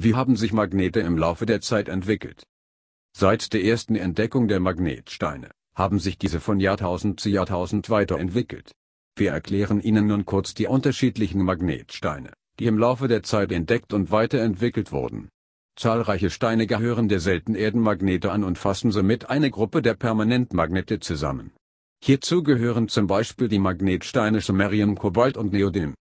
Wie haben sich Magnete im Laufe der Zeit entwickelt? Seit der ersten Entdeckung der Magnetsteine haben sich diese von Jahrtausend zu Jahrtausend weiterentwickelt. Wir erklären Ihnen nun kurz die unterschiedlichen Magnetsteine, die im Laufe der Zeit entdeckt und weiterentwickelt wurden. Zahlreiche Steine gehören der Erdenmagnete an und fassen somit eine Gruppe der Permanentmagnete zusammen. Hierzu gehören zum Beispiel die Magnetsteine Sumerium, Kobalt und Neodym.